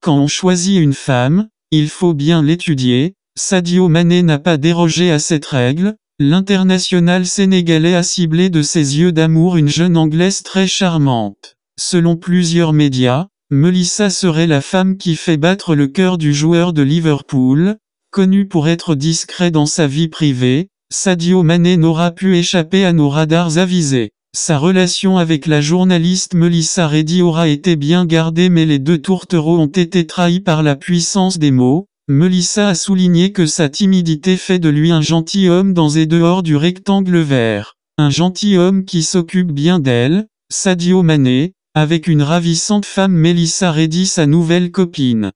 Quand on choisit une femme, il faut bien l'étudier. Sadio Mané n'a pas dérogé à cette règle. L'international sénégalais a ciblé de ses yeux d'amour une jeune anglaise très charmante. Selon plusieurs médias, Melissa serait la femme qui fait battre le cœur du joueur de Liverpool, connu pour être discret dans sa vie privée. Sadio Mané n'aura pu échapper à nos radars avisés. Sa relation avec la journaliste Melissa Reddy aura été bien gardée mais les deux tourtereaux ont été trahis par la puissance des mots. Melissa a souligné que sa timidité fait de lui un gentilhomme dans et dehors du rectangle vert. Un gentilhomme qui s'occupe bien d'elle, Sadio Mané, avec une ravissante femme Melissa Reddy sa nouvelle copine.